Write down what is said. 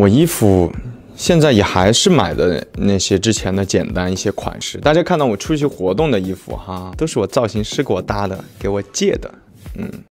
我衣服现在也还是买的那些之前的简单一些款式。大家看到我出去活动的衣服哈，都是我造型师给我搭的，给我借的。嗯。